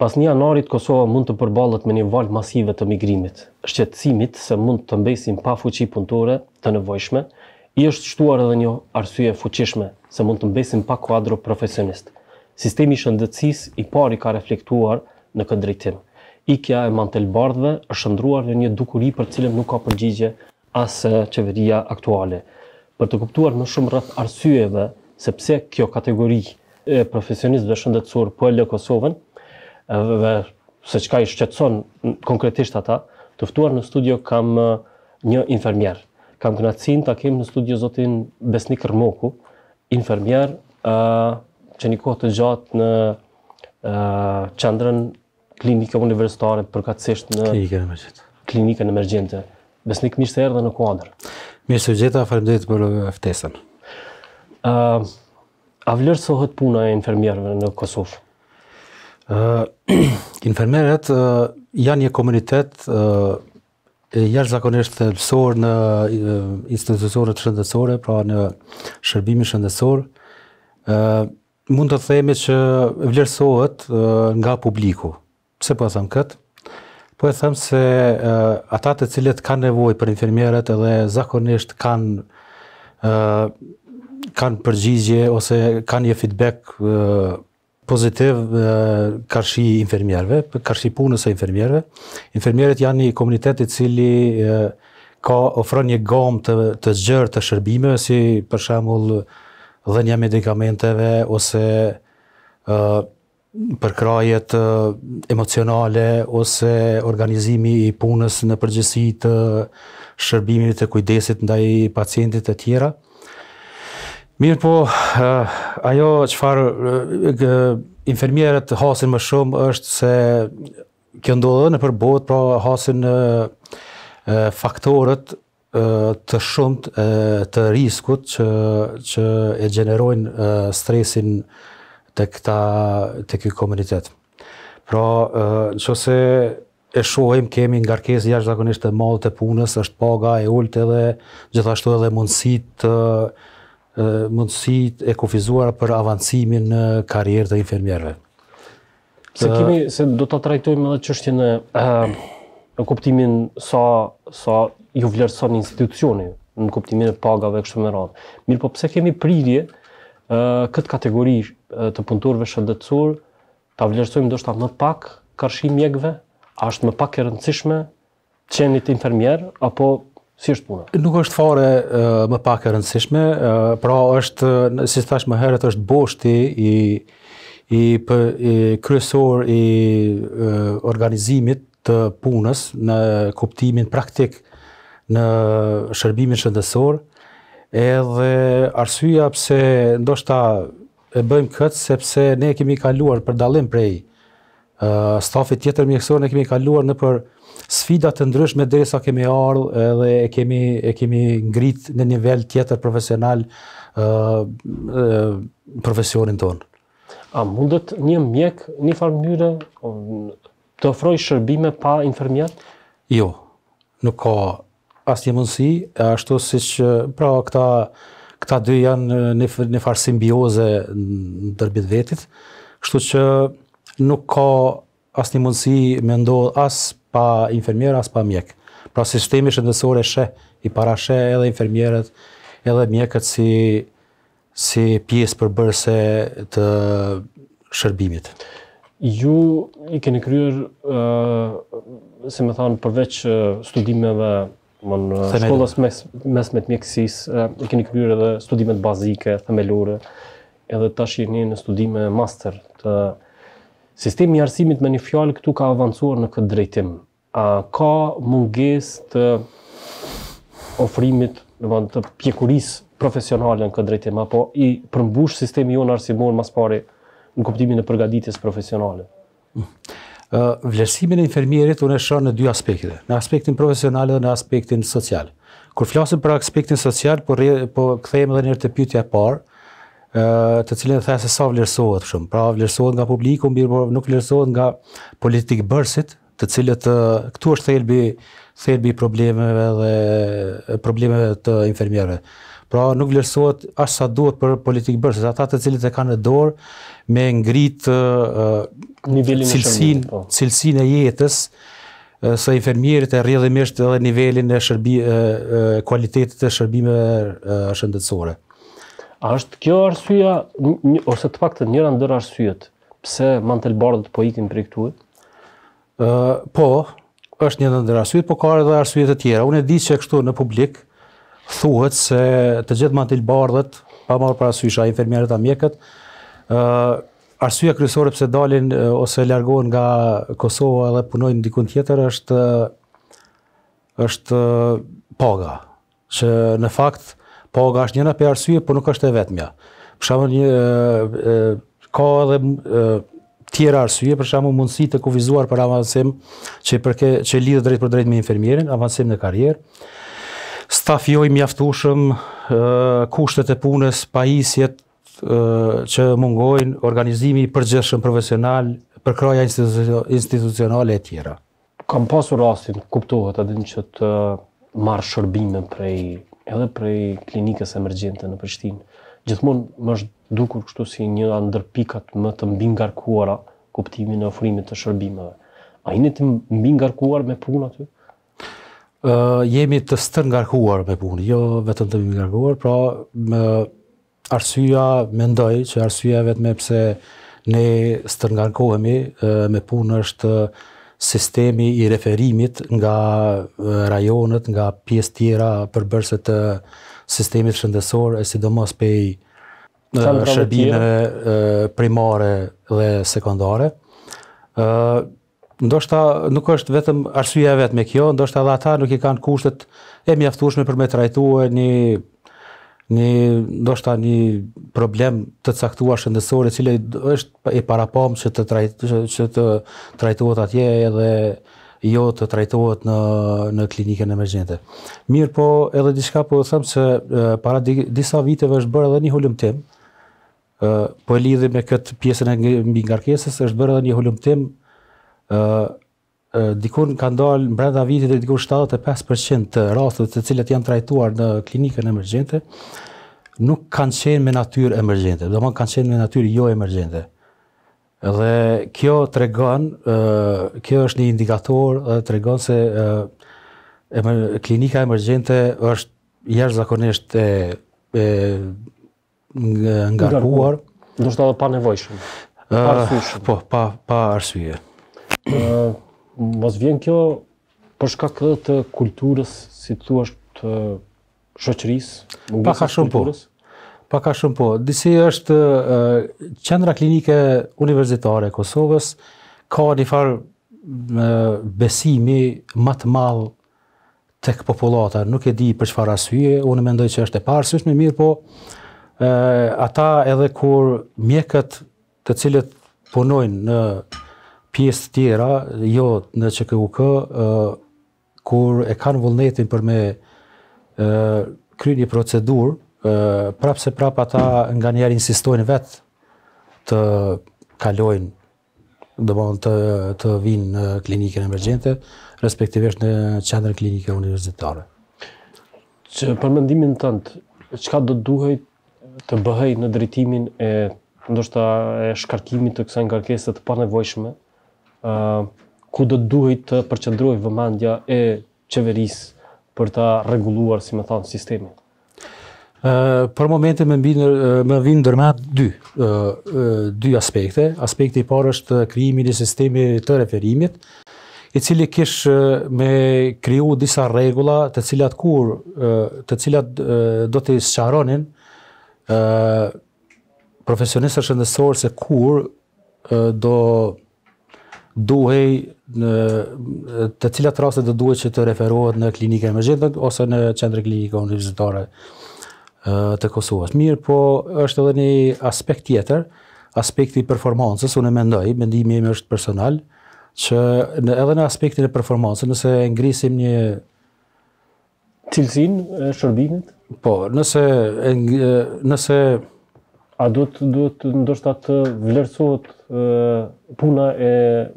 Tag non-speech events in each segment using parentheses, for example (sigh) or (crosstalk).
Pas një anarit, Kosova mund të përbalët me një val masive të migrimit. Shqetsimit se mund të mbesim pa fuqi punëtore të nevojshme, i është shtuar edhe një arsye fuqishme se mund të mbesim pa kuadro profesionist. Sistemi shëndëtsis i pari ka reflektuar në këtë drejtim. Ikja e bardhe është shëndruar në një dukuri për cilën nuk ka përgjigje asë qeveria aktuale. Për të kuptuar më shumë rrët arsyeve se pse kjo kategori e profesionistëve shëndetësor po e lë Kosovën, dhe se qka i shqetson konkretisht ata, tëftuar në studio kam një infermjer. Kam knatësin të kem në studio zotin Besnik Rmoku, infermjer që një kohë të gjatë në qëndrën klinike universitare përkatsisht në klinike në Klinike në mërgjente. Besnik mishë të dhe në kuadër. Mirë së gjitha, farimdojtë për eftesën. Uh, a vlerësohet puna e infermierëve në Kosovë? Uh, (clears throat) infermeret uh, janë një komunitet uh, e jashtë zakonisht të lësor në uh, institucionet shëndesore, pra në shërbimi shëndesor, uh, mund të themi që vlerësohet uh, nga publiku. Pse po e thamë këtë? Po e thamë se uh, atate cilet kanë nevoj për infermeret edhe zakonisht kanë uh, kanë përgjigje ose kanë një feedback uh, pozitiv karshi infermierve, karshi punës e infermierve. Infermierët janë një komunitet i cili ka ofron një gom të të të shërbimeve si për shembull dhënia medikamenteve ose përkrajet emocionale ose organizimi i punës në përgjësi të shërbimit të kujdesit ndaj pacientit të tjera. Mirë po, eh, ajo që farë eh, infermierët hasin më shumë është se kjo ndodhë në përbot, pra hasin eh, faktorët të shumët të riskut që e gjenerojnë stresin të këta të kjoj komunitet. Pra, në që se e shohim, kemi ngarkesë garkesi jashtë zakonisht të malë të punës, është paga e ullët edhe gjithashtu edhe mundësit të mundësit e kufizuar për avancimin në karierë të infermjerve. Se se do të trajtojmë edhe qështje në, në kuptimin sa, sa ju vlerëson institucioni, në kuptimin e pagave e kështë më radhë. Mirë po pëse kemi prirje këtë kategori të punturve shëndetësur, ta vlerësojmë do shta më pak kërshim mjekve, a është më pak e rëndësishme qenit infermjerë, apo si është puna. Nuk është fare më pak e rëndësishme, pra është, si thash më herët, është boshti i i kryesor i organizimit të punës në kuptimin praktik në shërbimin shëndetësor. Edhe arsyeja pse ndoshta e bëjmë këtë sepse ne kemi kaluar për dallim prej stafit tjetër mjekësor ne kemi kaluar në për sfida të ndryshme dhe sa kemi arru edhe e kemi, e kemi ngrit në nivel tjetër profesional ë uh, profesionin ton. A mundet një mjek një farë um, të ofroj shërbime pa infermjet? Jo, nuk ka asë një mundësi, ashtu si që pra këta, këta dy janë një, një farë simbioze në dërbit vetit, kështu që nuk ka asë një mundësi me ndohë asë pa infermjera as pa mjek. Pra sistemi shëndetësor e sheh i para edhe infermjerët, edhe mjekët si si pjesë përbërëse të shërbimit. Ju i keni kryer ë si më thon përveç uh, studimeve mon shkollës mes me mjekësisë, mjekësis, i keni kryer edhe studimet bazike, themelore, edhe tash jeni në studime master të Sistemi i arsimit me një fjalë këtu ka avancuar në këtë drejtim. A ka mungesë të ofrimit, do të thonë të pjekurisë profesionale në këtë drejtim apo i përmbush sistemi jonë arsimor më pari në kuptimin e përgatitjes profesionale. Ë vlerësimin e infermierit unë e shoh në dy aspekte, në aspektin profesional dhe në aspektin social. Kur flasim për aspektin social, po re, po kthehem edhe një herë te pyetja e parë, të cilën thaj se sa vlerësohet shumë. Pra vlerësohet nga publiku, mirë, nuk vlerësohet nga politikë bërësit, të cilët këtu është thelbi thelbi i problemeve dhe problemeve të infermierëve. Pra nuk vlerësohet as sa duhet për politikë bërësit, ata të cilët e kanë në dorë me ngrit nivelin e shërbimit, po. cilësinë e jetës së infermierit e rrjedhimisht edhe nivelin e shërbimit, kualitetit të shërbimeve shëndetësore. A është kjo arsyeja ose të paktën njëra ndër arsyet pse mantelbardët po ikin prej këtu? Ëh uh, po, është një ndër arsyet, por ka edhe arsye të tjera. Unë e di se kështu në publik thuhet se të gjithë mantelbardët pa marrë për ai fermierët e mjekët, ëh uh, Arsyeja kryesore pse dalin ose largohen nga Kosova dhe punojnë diku tjetër është është paga. Që në fakt Po, nga është njëna për arsye, por nuk është e vetëmja. Për shumë një, ka edhe tjera arsye, për shumë mundësi të kuvizuar për avancim që, përke, që lidhë drejt për drejt me infermierin, avancim në karjerë. Staf joj mjaftushëm, kushtet e punës, pajisjet që mungojnë, organizimi përgjeshëm profesional, përkraja institucionale e tjera. Kam pasur rastin, kuptohet, adin që të marë shërbime prej edhe prej klinikës emergjente në Prishtinë. Gjithmonë më është dukur kështu si një ndër pikat më të mbi ngarkuara kuptimin e ofrimit të shërbimeve. A jeni të mbi ngarkuar me punë aty? ë uh, jemi të stër ngarkuar me punë, jo vetëm të mbi ngarkuar, pra më arsyeja mendoj që arsyeja vetëm pse ne stër ngarkohemi uh, me punë është uh, sistemi i referimit nga rajonet, nga pjesë tjera përbërse të sistemit shëndesor, e sidomos pej shërbime primare dhe sekundare. Ndoshta nuk është vetëm arsyeja vetë me kjo, ndoshta dhe ata nuk i kanë kushtet e mjaftushme për me trajtu e një një ndoshta një problem të caktuar shëndetësor i cili është e parapam se të trajtohet të trajtohet atje edhe jo të trajtohet në në klinikën e emergjente. Mirë po edhe diçka po them se para di, disa viteve është bërë edhe një hulumtim ë po lidhi me këtë pjesën e mbi ngarkesës është bërë edhe një hulumtim ë dikur në kanë dalë në brenda vitit e dikur 75% të rastët të cilët janë trajtuar në klinikën emergjente, nuk kanë qenë me natyrë emergjente, do më kanë qenë me natyrë jo emergjente. Dhe kjo të regon, kjo është një indikator dhe të regon se klinika emergjente është jashtë zakonisht e ngarkuar. Nështë të dhe pa nevojshme, pa arsyshme. Po, pa arsyshme mos vjen kjo për shkak të kulturës, si të thua, të shoqërisë, pa ka shumë po. Pa ka shumë po. Disi është qendra klinike universitare e Kosovës ka një farë me besimi më të madh tek popullata, nuk e di për çfarë arsye, unë mendoj se është e parsysh më mirë po ata edhe kur mjekët të cilët punojnë në pjesë tjera, jo në ÇKUK, kur e kanë vullnetin për me ë kry një procedurë, ë prapse prap ata nga njerë insistojnë vet të kalojnë do të të vinë në klinikën emergjente, respektivisht në qendrën klinike universitare. Që për mendimin tënd, çka do të duhej të bëhej në drejtimin e ndoshta e shkarkimit të kësaj ngarkese të panevojshme ku do të duhet të përqendrohej vëmendja e qeverisë për ta rregulluar, si më thon, sistemin. Uh, për momentin më mbi më vijnë ndërmat dy uh, dy aspekte. Aspekti i parë është krijimi i sistemit të referimit, i cili kish me kriju disa rregulla, të cilat kur uh, të cilat uh, do të sqaronin uh, profesionistët shëndetësorë se kur uh, do duhej në të cilat raste do duhet që të referohet në klinikë emergjente ose në qendrë klinike universitare të Kosovës. Mirë, po është edhe një aspekt tjetër, aspekti i performancës, unë mendoj, mendimi im është personal, që në edhe në aspektin e performancës, nëse ngrisim një cilësinë e shërbimit, po, nëse nëse a duhet të ndoshta të vlerësohet puna e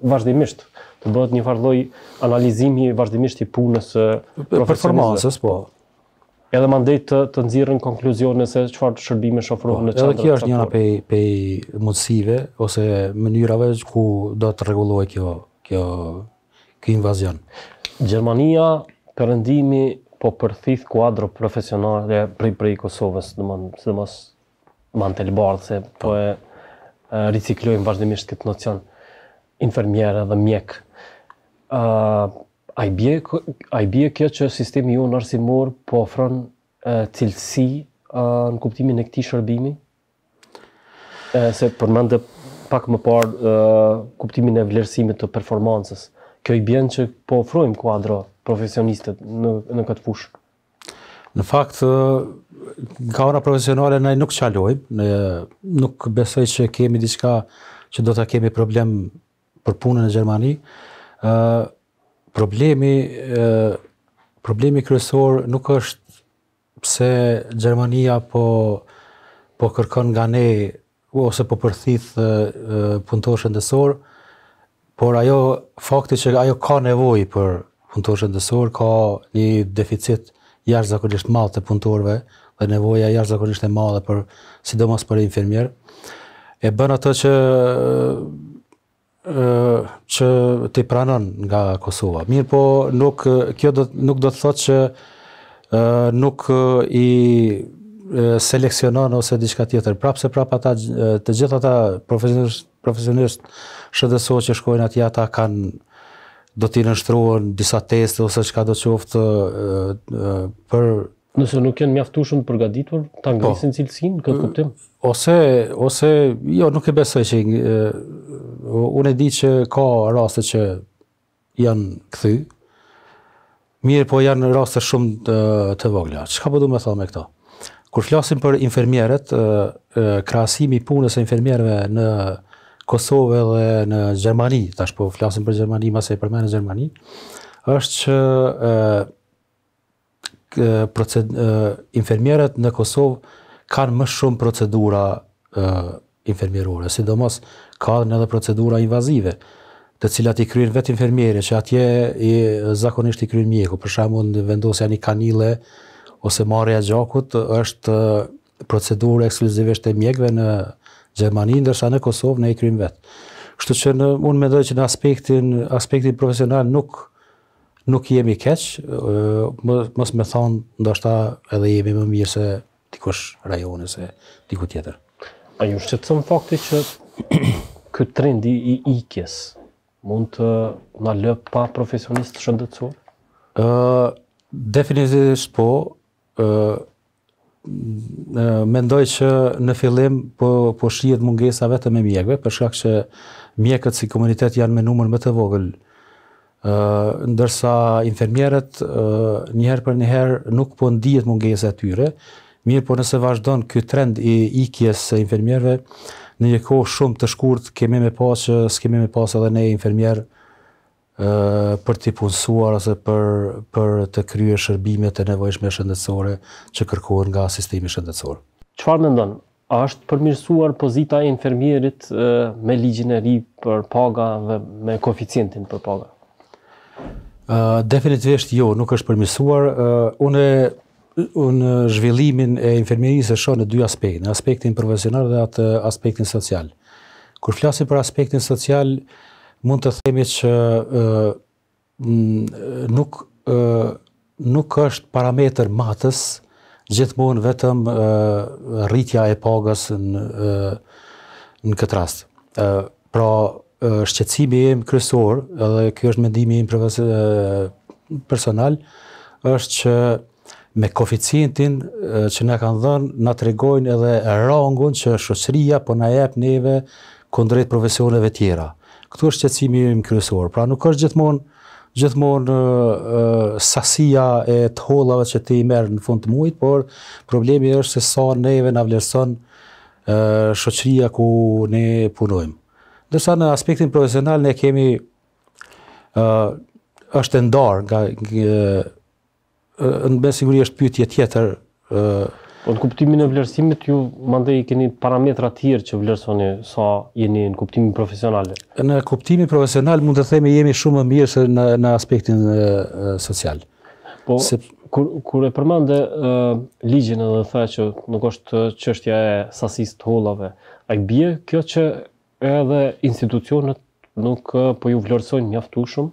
vazhdimisht të bëhet një farë lloj analizimi vazhdimisht i punës së performancës po edhe mandej të të nxirrën konkluzione se çfarë shërbime ofrohen po, në çfarë. Edhe kjo është njëra prej pej mundësive ose mënyrave ku do të rregullohet kjo kjo ky invazion. Gjermania perëndimi po përthith kuadro profesionale prej prej Kosovës, domthonë, sidomos banë të lëbardhë, se po e riciklojmë vazhdimisht këtë nocion infermjera dhe mjekë. A i bje kjo që sistemi ju në arsimur po ofronë cilësi në kuptimin e këti shërbimi? Se përmende pak më parë kuptimin e vlerësimit të performansës. Kjo i bjenë që po ofrojmë kuadro profesionistët në këtë fushë. Në fakt, ka ora profesionale ne nuk qalojmë, ne nuk besoj që kemi diçka që do të kemi problem për punën në Gjermani. Problemi, problemi kryesor nuk është pse Gjermania po po kërkon nga ne ose po përthith punëtorë shëndesor, por ajo, fakti që ajo ka nevoj për punëtorë shëndesor, ka një deficit jashtë zakonisht malë të punëtorve dhe nevoja jashtë zakonisht e malë për sidomos për infermier E bën atë që që të i pranon nga Kosova. Mirë po nuk kjo nuk do të thot që nuk i seleksionon ose diçka tjetër. Prapse se prapë ata të gjithë ata profesionistë shëdësot që shkojnë atë ata kanë do t'i nështruen disa teste ose qka do qoftë për... Nëse nuk jenë mjaftu shumë të përgaditur, ta po. ngrisin po, cilësin, këtë kuptim? Ose, ose, jo, nuk e besoj që unë e di që ka raste që janë këthy, mirë po janë raste shumë të, të vogla. Që ka përdu po me thonë me këto? Kur flasim për infermjeret, krasimi punës e infermjereve në Kosovë dhe në Gjermani, tash po flasim për Gjermani, se e përmenë në Gjermani, është që e, në Kosovë kanë më shumë procedura e, infermierore, sidomos kanë edhe procedura invazive, të cilat i kryen vetë infermieri, që atje i zakonisht i kryen mjeku, për shamun në vendosja një kanile ose marja gjakut, është procedurë ekskluzivisht e mjekve në Kosovë, Gjermani, ndërsa në Kosovë ne i krymë vetë. Kështu që në, unë me dojë që në aspektin, aspektin profesional nuk, nuk jemi keqë, mës me thonë, ndashta edhe jemi më mirë se dikush rajone, se diku tjetër. A ju shqetë fakti që (clears throat) këtë trend i, ikjes mund të në lëpë pa profesionistë shëndëcorë? Uh, definitivisht po, mendoj që në fillim po po shihet mungesa vetëm me mjekëve për shkak se mjekët si komunitet janë me numër më të vogël. ë uh, ndërsa infermierët uh, një herë për një herë nuk po ndihet mungesa e tyre. Mirë, por nëse vazhdon ky trend i ikjes së infermierëve në një kohë shumë të shkurt kemi më pas që s'kemë më pas edhe ne infermierë për t'i punësuar ose për për të kryer shërbimet e nevojshme shëndetësore që kërkohen nga sistemi shëndetësor. Çfarë mendon? A është përmirësuar pozita e infermierit me ligjin e ri për paga dhe me koeficientin për paga? definitivisht jo, nuk është përmirësuar. unë unë zhvillimin e infermierisë e shoh në dy aspekte, në aspektin profesional dhe atë aspektin social. Kur flasim për aspektin social, mund të themi që nuk nuk është parametër matës, gjithmonë vetëm rritja e pagës në në këtë rast. Pra, shqecimi e më kryesor, edhe kjo është mendimi e më personal, është që me koficientin që ne kanë dhënë, na të regojnë edhe rangun që shosëria po na jepë neve këndrejt profesioneve tjera. Këtu është qëtësimi im kryesor, pra nuk është gjithmonë gjithmonë sasia e të hollave që ti merë në fund të mujtë, por problemi është se sa neve në avlerëson shoqëria ku ne punojmë. Ndërsa në aspektin profesional ne kemi është e ndarë, në besikurje është pytje tjetër Po në kuptimin e vlerësimit ju mandej keni parametra të tjerë që vlerësoni sa jeni në kuptimin profesional. Në kuptimin profesional mund të themi jemi shumë më mirë se në në aspektin e, social. Po se kur kur e përmend e ligjin edhe tha që nuk është çështja e sasisë të hollave, ai bie kjo që edhe institucionet nuk po ju vlerësojnë mjaftueshëm.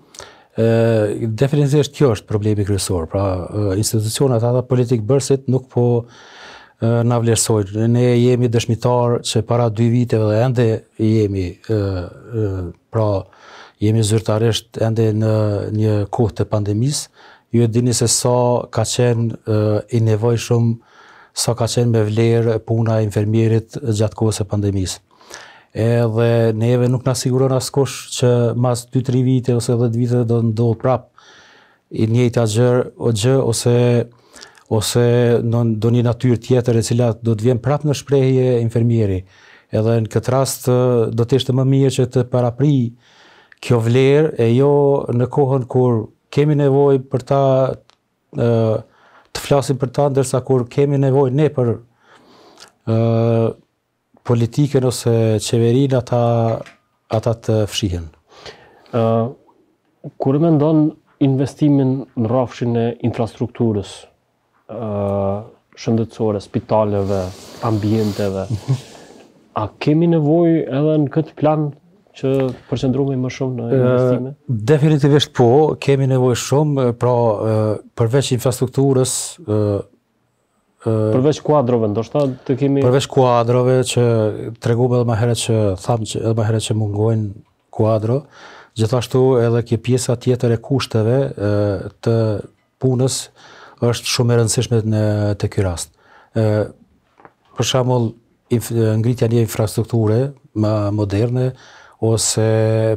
Ë definitivisht kjo është problemi kryesor. Pra institucionet ata politikë bërësit nuk po na vlerësojnë. Ne jemi dëshmitarë që para dy viteve dhe ende jemi, pra jemi zyrtarisht ende në një kohë të pandemisë, ju e dini se sa ka qenë i nevoj shumë, sa ka qenë me vlerë puna e infermierit gjatë kohës e pandemisë. Edhe neve nuk në siguron asë kosh që mas 2-3 vite ose 10 vite do të ndohë prapë i njëjtë a gjë, o gjërë ose ose do një natyrë tjetër e cila do të vjen prapë në shprejhje infermieri. Edhe në këtë rast do të ishte më mirë që të parapri kjo vlerë e jo në kohën kur kemi nevoj për ta të flasim për ta, ndërsa kur kemi nevoj ne për politikën ose qeverin ata, ata të fshihen. Uh, kur me ndonë investimin në rafshin e infrastrukturës, shëndetësore, spitaleve, ambienteve. A kemi nevoj edhe në këtë plan që përqendrohemi më shumë në investime? Definitivisht po, kemi nevoj shumë, pra përveç infrastrukturës, Përveç kuadrove, ndoshta të kemi... Përveç kuadrove, që tregume edhe ma herë që thamë që edhe ma herë që mungojnë kuadro, gjithashtu edhe kje pjesa tjetër e kushteve të punës, është shumë e rëndësishme në të ky rast. ë për shembull ngritja një infrastrukture më moderne ose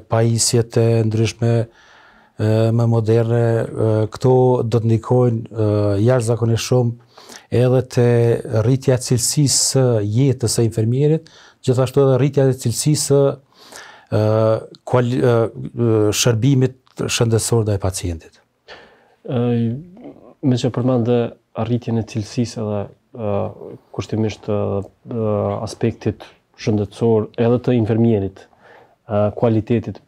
pajisjet e ndryshme më moderne, këto do të ndikojnë jashtë shumë edhe të rritja cilësisë jetës e infermierit, gjithashtu edhe rritja e cilësisë shërbimit shëndesor dhe e pacientit me që përmend dhe arritjen e cilësisë edhe uh, kushtimisht uh, aspektit shëndetësor edhe të infermierit, uh, kualitetit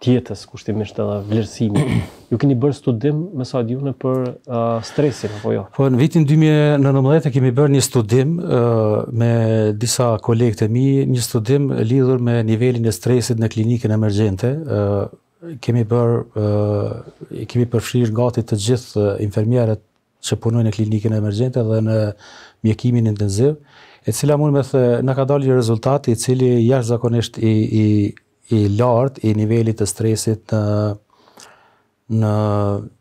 tjetës kushtimisht edhe vlerësimi. Ju keni bërë studim me sa djune për uh, stresin, apo jo? Po, në vitin 2019 kemi bërë një studim uh, me disa kolegët e mi, një studim lidhur me nivelin e stresit në klinikën emergjente, kemi bër e kemi përfshirë gati të gjithë infermierët që punojnë në klinikën e emergjente dhe në mjekimin intensiv, e cila mund me thë na ka dalë një rezultat i cili jashtëzakonisht i i i i nivelit të stresit në në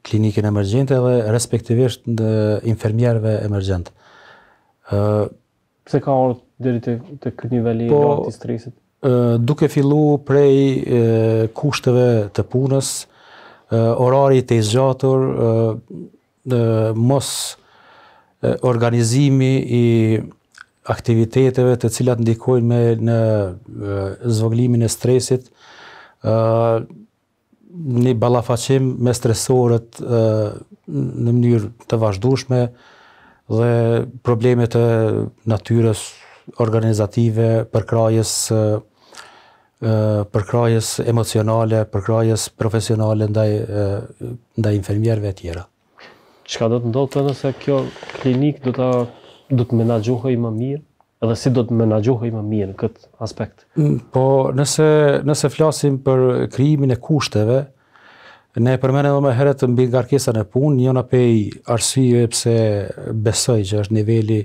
klinikën e emergjente dhe respektivisht në infermierëve emergjent. ë pse ka orë deri te te ky i po, lartë i stresit? Duke fillu prej kushtëve të punës, orari të izgjator, mos organizimi i aktiviteteve të cilat ndikojnë me në zvoglimin e stresit, një balafacim me stresorët në mënyrë të vazhdushme dhe problemet e natyres, organizative për përkrajës për emocionale, për profesionale ndaj ndaj infermierëve të tjerë. Çka do të ndodhë nëse kjo klinik do ta do të menaxhohej më mirë, edhe si do të menaxhohej më mirë në këtë aspekt. Mm, po nëse nëse flasim për krijimin e kushteve Ne përmenë edhe me heret të mbi ngarkesa në punë, një në pej arsyve pse besoj që është nivelli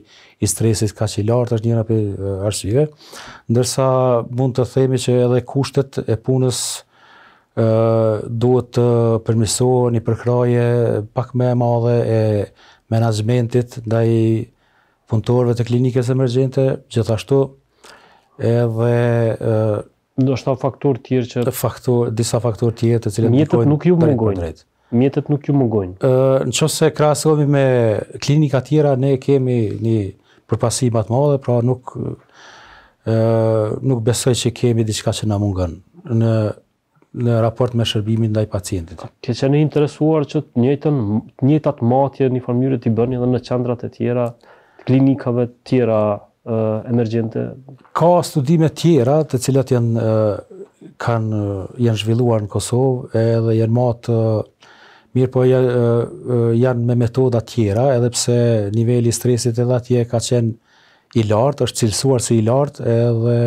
i stresit ka që i lartë, është një në pej arsyve. Ndërsa mund të themi që edhe kushtet e punës duhet të përmisohë një përkraje pak me madhe e menazmentit nda i punëtorve të klinikës emergjente, gjithashtu edhe do shtaf faktur tjerë që... Faktur, disa faktur tjerë të cilët mjetet nuk ju mungojnë. Drejt mjetet nuk ju mungojnë. Ë, nëse krahasohemi me klinika tjera, ne kemi një përpasim më të madh, pra nuk ë nuk besoj se kemi diçka që na mungon në në raport me shërbimin ndaj pacientit. Ke qenë interesuar që të njëjtën të njëjtat matje në formulë i bëni edhe në qendrat e tjera, klinikave të tjera emergjente. Ka studime tjera të cilat janë kanë janë zhvilluar në Kosovë edhe janë më të mirë po janë me metoda tjera edhe pse niveli i stresit edhe atje ka qenë i lartë, është cilësuar si i lartë edhe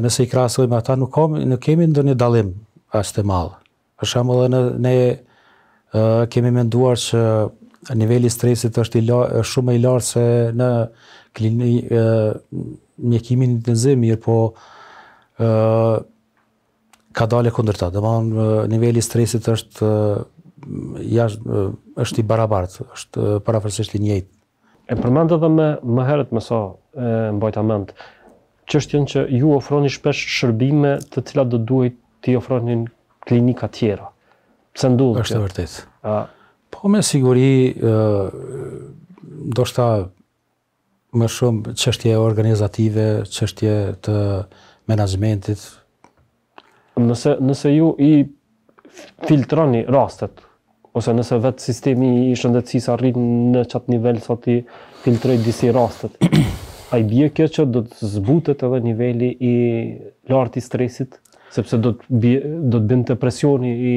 nëse i krasojmë ata nuk kam nuk kemi ndonjë dallim as të madh. Për shembull ne ne kemi menduar që niveli i stresit është i lartë, shumë i lartë se në klinë mjekimin intenziv mirë, po e, ka dalë kundër ta. Do niveli i stresit është jashtë është i barabartë, është parafërsisht i njëjtë. E përmend edhe më më herët më sa e mbajta mend çështjen që ju ofroni shpesh shërbime të cilat do duhet t'i ofronin klinika tjera. Pse ndodh kjo? Është vërtet. Ë, po me siguri ë do shta më shumë qështje organizative, qështje të menajmentit. Nëse, nëse ju i filtroni rastet, ose nëse vetë sistemi i shëndetësisë arrit në qatë nivel sot i filtroj disi rastet, (clears throat) a i bje kjo që do të zbutet edhe niveli i lartë i stresit, sepse do të, bje, do të bëndë depresioni i,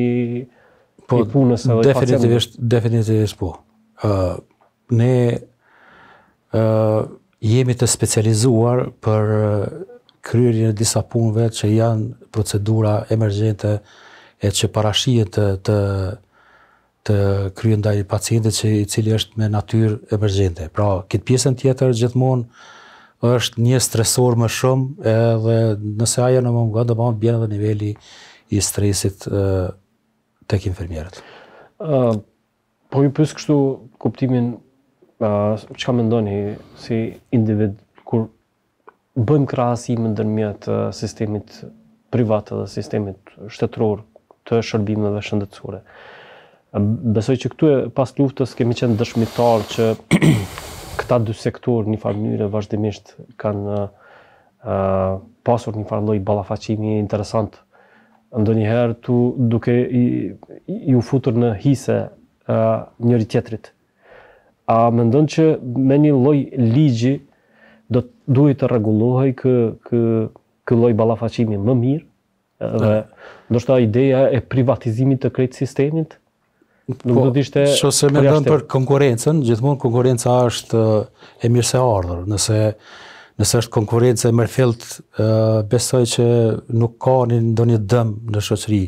po, i punës edhe i pacientit? Definitivisht po. Uh, ne jemi të specializuar për kryerjen e disa punëve që janë procedura emergjente e që parashijet të të të kryen ndaj pacientit që i cili është me natyrë emergjente. Pra, këtë pjesën tjetër gjithmonë është një stresor më shumë edhe nëse aja në më do dëmonë bjene dhe nivelli i stresit të tek fermjerët. Uh, po ju pësë kështu kuptimin që ka mendoni si individ kur bëjmë krahasim ndërmjet sistemit privat dhe sistemit shtetëror të shërbimeve shëndetësore. Besoj që këtu e pas luftës kemi qenë dëshmitar që (clears throat) këta dy sektor një farë mënyre vazhdimisht kanë uh, pasur një farë loj balafacimi interesant ndo njëherë tu duke i, i, u futur në hise uh, njëri tjetrit a mendon që me një lloj ligji do duhet të rregullohej kë kë ky lloj ballafaçimi më mirë? Dhe ndoshta ideja e privatizimit të krejtë sistemit nuk po, do të ishte me po mendon për konkurrencën, gjithmonë konkurrenca është e mirë se ardhur, nëse nëse është konkurrencë e mërthilt, besoj që nuk ka një ndonjë dëm në shoqëri.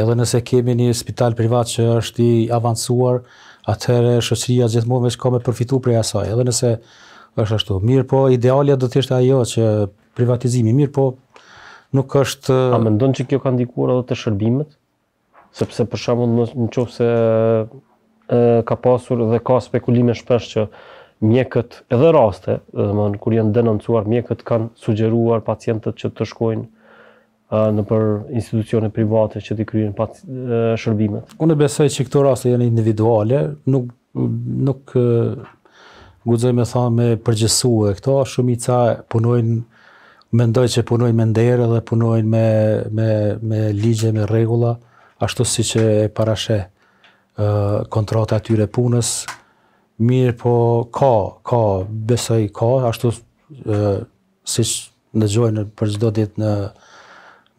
Edhe nëse kemi një spital privat që është i avancuar, atëherë shoqëria gjithmonë veç ka me përfitu prej asaj, edhe nëse është ashtu. Mirë po, idealja do të ishte ajo që privatizimi, mirë po, nuk është... A mendon ndonë që kjo ka ndikuar edhe të shërbimet? Sepse për shamu në, nëse qofë se e, ka pasur dhe ka spekulime shpesh që mjekët, edhe raste, edhe më kur janë denoncuar, mjekët kanë sugjeruar pacientët që të shkojnë në për institucione private që t'i kryen pa shërbimet. Unë besoj që këto raste janë individuale, nuk, nuk guzoj me tha me përgjësu e këto, shumica punojnë, mendoj që punojnë me ndere dhe punojnë me, me, me ligje, me regula, ashtu si që e parashe uh, kontrata atyre punës, mirë po ka, ka, besoj ka, ashtu si që në gjojnë për gjdo ditë në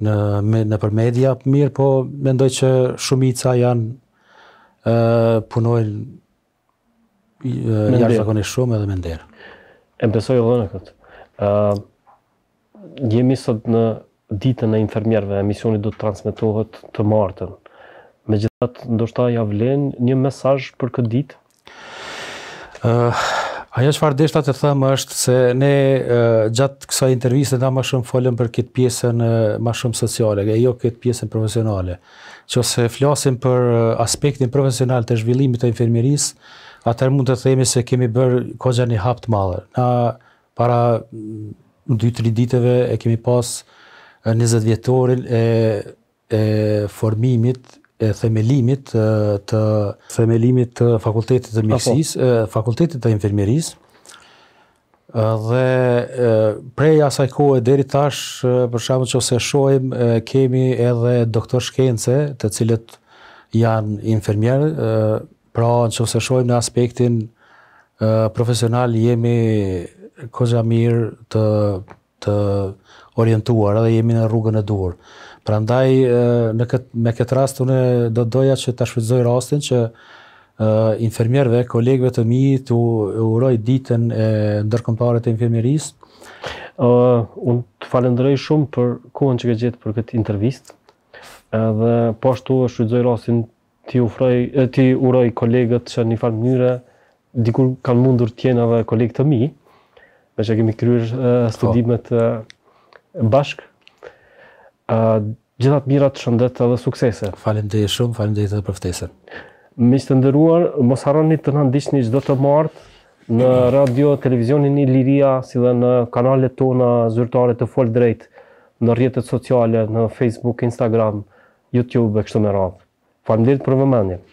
në në për media, mirë po mendoj që shumica janë ë punojnë jashtë zakonisht shumë edhe me nder. E besoj edhe në këtë. ë uh, Jemi sot në ditën e infermierëve, emisioni do të transmetohet të martën. Megjithatë, ndoshta ja vlen një mesazh për këtë ditë. ë uh, Ajo çfarë deshta të them është se ne gjatë kësaj interviste na më shumë folëm për këtë pjesën më shumë sociale, e jo këtë pjesën profesionale. Qose flasim për aspektin profesional të zhvillimit të infermierisë, atë mund të themi se kemi bërë kogja një hap të madh. Na para 2-3 ditëve e kemi pas 20 vjetorin e e formimit e themelimit të themelimit të fakultetit të mjekësisë, fakultetit të infermierisë. Dhe prej asaj kohë deri tash, për që nëse shohim kemi edhe doktor shkence, të cilët janë infermierë, pra nëse shohim në aspektin profesional jemi kozamir mirë të të orientuar dhe jemi në rrugën e duhur. Prandaj në këtë, me këtë rast unë do doja që ta shfrytëzoj rastin që uh, infermierëve, kolegëve të mi të uroj ditën e ndërkombëtare të infermierisë. Ë uh, unë të falenderoj shumë për kohën që ke gjetur për këtë intervistë. Edhe po ashtu e shfrytëzoj rastin ti ufroj ti uroj kolegët që në farë njëre dikur kanë mundur të jenë edhe të mi, me që kemi kryer po. studimet bashkë gjithat mirat, shëndet edhe suksese. Falem dhe shumë, falem dhe dhe përftese. Mi të ndëruar, mos harroni të nëndisht një gjithë të martë në radio, televizionin i Liria, si dhe në kanalet tona zyrtare të folë drejt, në rjetet sociale, në Facebook, Instagram, YouTube e kështu me radhë. Falem dhe për vëmendje.